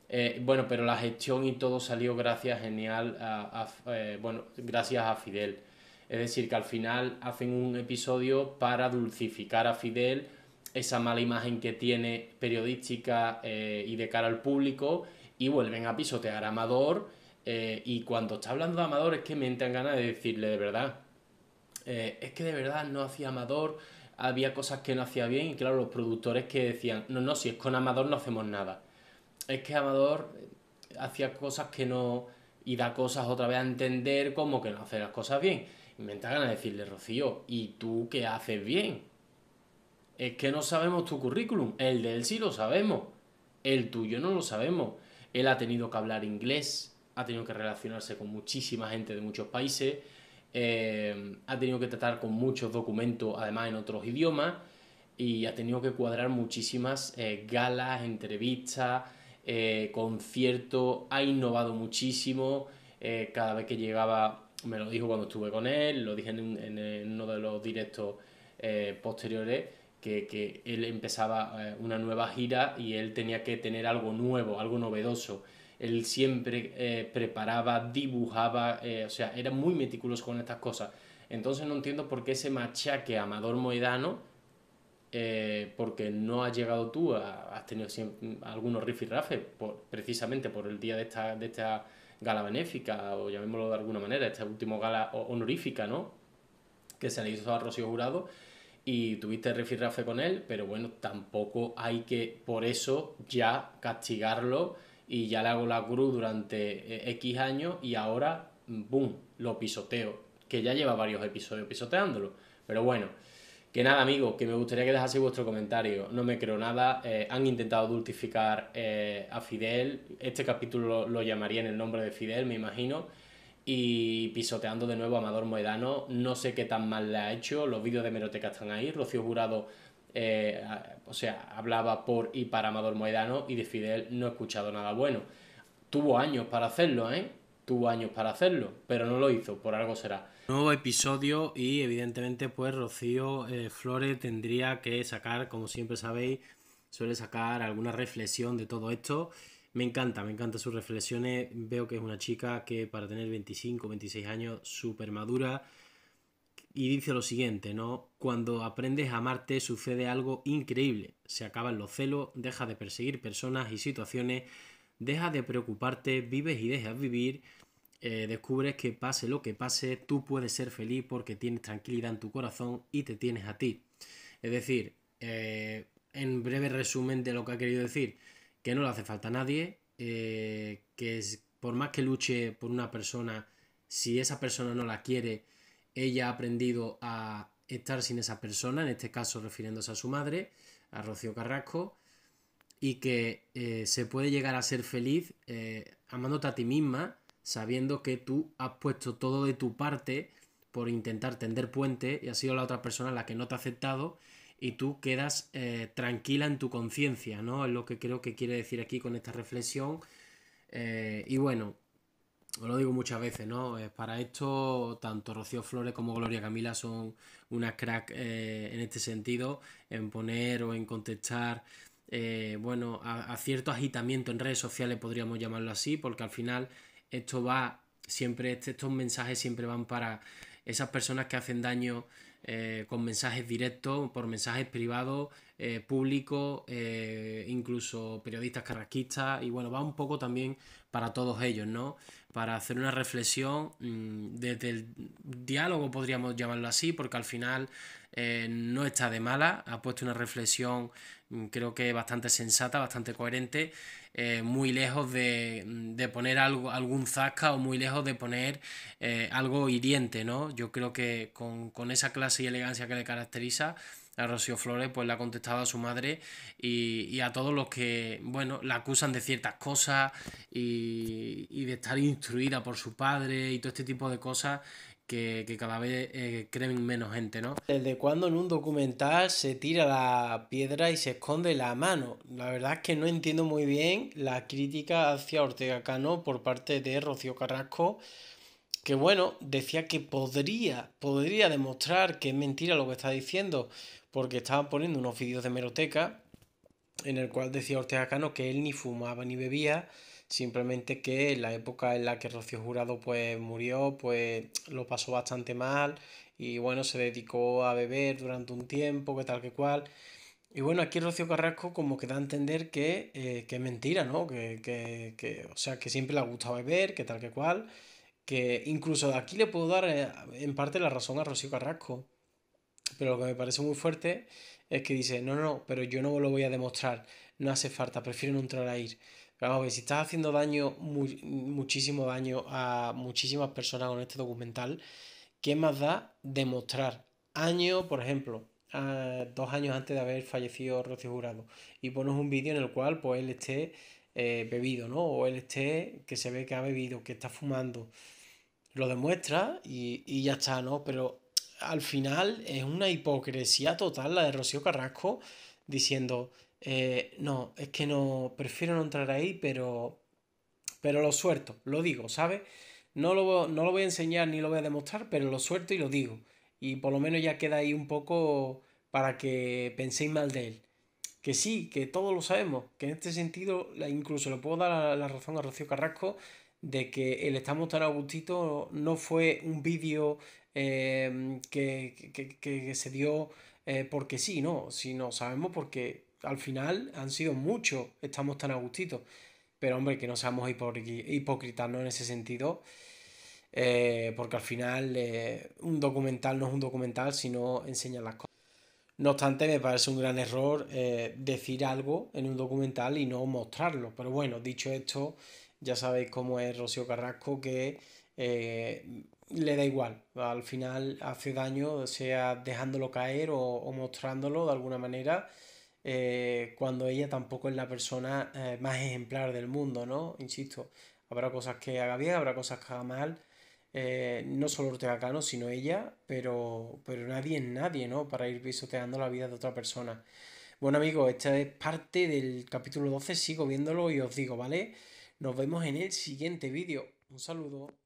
Eh, bueno, pero la gestión y todo salió gracias genial a, eh, bueno, gracias a Fidel. Es decir, que al final hacen un episodio para dulcificar a Fidel esa mala imagen que tiene periodística eh, y de cara al público y vuelven a pisotear a Amador y cuando está hablando de Amador es que me entran ganas de decirle de verdad. es que de verdad no hacía Amador, había cosas que no hacía bien y claro, los productores que decían, no, no, si es con Amador no hacemos nada es que Amador eh, hacía cosas que no. y da cosas otra vez a entender como que no hace las cosas bien. Y me ganas de decirle, Rocío, ¿y tú qué haces bien? Es que no sabemos tu currículum. El de él sí lo sabemos. El tuyo no lo sabemos. Él ha tenido que hablar inglés, ha tenido que relacionarse con muchísima gente de muchos países, eh, ha tenido que tratar con muchos documentos, además en otros idiomas, y ha tenido que cuadrar muchísimas eh, galas, entrevistas, eh, concierto, ha innovado muchísimo, eh, cada vez que llegaba, me lo dijo cuando estuve con él, lo dije en, uno de los directos eh, posteriores, que, que, él empezaba una nueva gira y él tenía que tener algo nuevo, algo novedoso. Él siempre preparaba, dibujaba, o sea, era muy meticuloso con estas cosas. Entonces no entiendo por qué ese machaque Amador Moedano eh, porque no has llegado tú, a, has tenido siempre algunos rifirrafes, por, precisamente por el día de esta, de esta gala benéfica, o llamémoslo de alguna manera, esta última gala honorífica, ¿no? Que se le hizo a Rocío Jurado y tuviste rafe con él, pero bueno, tampoco hay que por eso ya castigarlo y ya le hago la cruz durante eh, X años y ahora, bum mm, lo pisoteo, que ya lleva varios episodios pisoteándolo. Pero bueno, que nada, amigo, que me gustaría que dejaseis vuestro comentario. No me creo nada. Eh, han intentado adultificar eh, a Fidel. Este capítulo lo, llamaría en el nombre de Fidel, me imagino. Y pisoteando de nuevo a Amador Moedano. No sé qué tan mal le ha hecho. Los vídeos de Meroteca están ahí. Rocío Jurado, eh, o sea, hablaba por y para Amador Moedano. Y de Fidel no he escuchado nada bueno. Tuvo años para hacerlo, ¿eh? Tuvo años para hacerlo, pero no lo hizo. Por algo será. Nuevo episodio y evidentemente pues Rocío eh, Flores tendría que sacar, como siempre sabéis, suele sacar alguna reflexión de todo esto. Me encanta, me encantan sus reflexiones. Veo que es una chica que para tener 25, 26 años, súper madura. Y dice lo siguiente, ¿no? Cuando aprendes a amarte sucede algo increíble. Se acaban los celos, dejas de perseguir personas y situaciones, dejas de preocuparte, vives y dejas vivir eh, descubres que pase lo que pase, tú puedes ser feliz porque tienes tranquilidad en tu corazón y te tienes a ti. Es decir, eh, en breve resumen de lo que ha querido decir, que no le hace falta a nadie, eh, que por más que luche por una persona, si esa persona no la quiere, ella ha aprendido a estar sin esa persona, en este caso refiriéndose a su madre, a Rocío Carrasco, y que se puede llegar a ser feliz amándote a ti misma sabiendo que tú has puesto todo de tu parte por intentar tender puente y ha sido la otra persona la que no te ha aceptado y tú quedas eh, tranquila en tu conciencia, ¿no? Es lo que creo que quiere decir aquí con esta reflexión. Eh, y bueno, os lo digo muchas veces, ¿no? Eh, para esto, tanto Rocío Flores como Gloria Camila son unas crack en este sentido, en poner o en contestar. bueno, a cierto agitamiento en redes sociales podríamos llamarlo así, porque al final esto va siempre, este, estos mensajes siempre van para esas personas que hacen daño eh, con mensajes directos, por mensajes privados, eh, públicos, eh, incluso periodistas carrasquistas, y bueno, va un poco también para todos ellos, ¿no? para hacer una reflexión mm, desde el diálogo, podríamos llamarlo así, porque al final eh, no está de mala, ha puesto una reflexión mm, creo que bastante sensata, bastante coherente, eh, muy lejos de, mm, de, poner algo, algún zasca o muy lejos de poner eh, algo hiriente, ¿no? Yo creo que con, con esa clase y elegancia que le caracteriza, a Rocío Flores pues le ha contestado a su madre y, a todos los que, bueno, la acusan de ciertas cosas y, de estar instruida por su padre y todo este tipo de cosas que, cada vez eh, creen menos gente, ¿no? Desde cuando en un documental se tira la piedra y se esconde la mano. La verdad es que no entiendo muy bien la crítica hacia Ortega Cano por parte de Rocío Carrasco que bueno, decía que podría, podría demostrar que es mentira lo que está diciendo, porque estaba poniendo unos vídeos de meroteca en el cual decía Ortega Cano que él ni fumaba ni bebía, simplemente que en la época en la que Rocío Jurado pues murió, pues lo pasó bastante mal y bueno, se dedicó a beber durante un tiempo, que tal que cual. Y bueno, aquí Rocío Carrasco como que da a entender que, eh, que es mentira, ¿no? Que, que, que, o sea, que siempre le ha gustado beber, que tal que cual. Que incluso aquí le puedo dar eh, en parte la razón a Rocío Carrasco. Pero lo que me parece muy fuerte es que dice, no, no, pero yo no lo voy a demostrar, no hace falta, prefiero no entrar a ir. vamos a ver, si estás haciendo daño, muchísimo daño a muchísimas personas con este documental, ¿qué más da demostrar? Año, por ejemplo, a, dos años antes de haber fallecido Rocío Jurado, y pones un vídeo en el cual pues él esté eh, bebido, ¿no? O él esté que se ve que ha bebido, que está fumando. Lo demuestra y, y ya está, ¿no? Pero al final es una hipocresía total la de Rocío Carrasco diciendo, eh, no, es que no, prefiero no entrar ahí, pero, pero lo suelto, lo digo, ¿sabes? No lo, no lo voy a enseñar ni lo voy a demostrar, pero lo suelto y lo digo. Y por lo menos ya queda ahí un poco para que penséis mal de él. Que sí, que todos lo sabemos, que en este sentido incluso le puedo dar la razón a Rocío Carrasco de que el Estamos tan a gustito no fue un vídeo Em, que, se dio eh, porque sí, no, si no sabemos porque al final han sido muchos, estamos tan a gustito. Pero hombre, que no seamos hipócritas ¿no? en ese sentido, eh, porque al final eh, un documental no es un documental, sino enseña las cosas. No obstante, me parece un gran error decir algo en un documental y no mostrarlo. Pero bueno, dicho esto, ya sabéis cómo es Rocío Carrasco, que le da igual. Al final hace daño, sea dejándolo caer o, mostrándolo de alguna manera, eh, cuando ella tampoco es la persona eh, más ejemplar del mundo, ¿no? Insisto, habrá cosas que haga bien, habrá cosas que haga mal. Eh, no solo Ortega Cano, sino ella, pero, pero nadie es nadie, ¿no? Para ir pisoteando la vida de otra persona. Bueno, amigos, esta es parte del capítulo 12, sigo viéndolo y os digo, ¿vale? Nos vemos en el siguiente vídeo. Un saludo.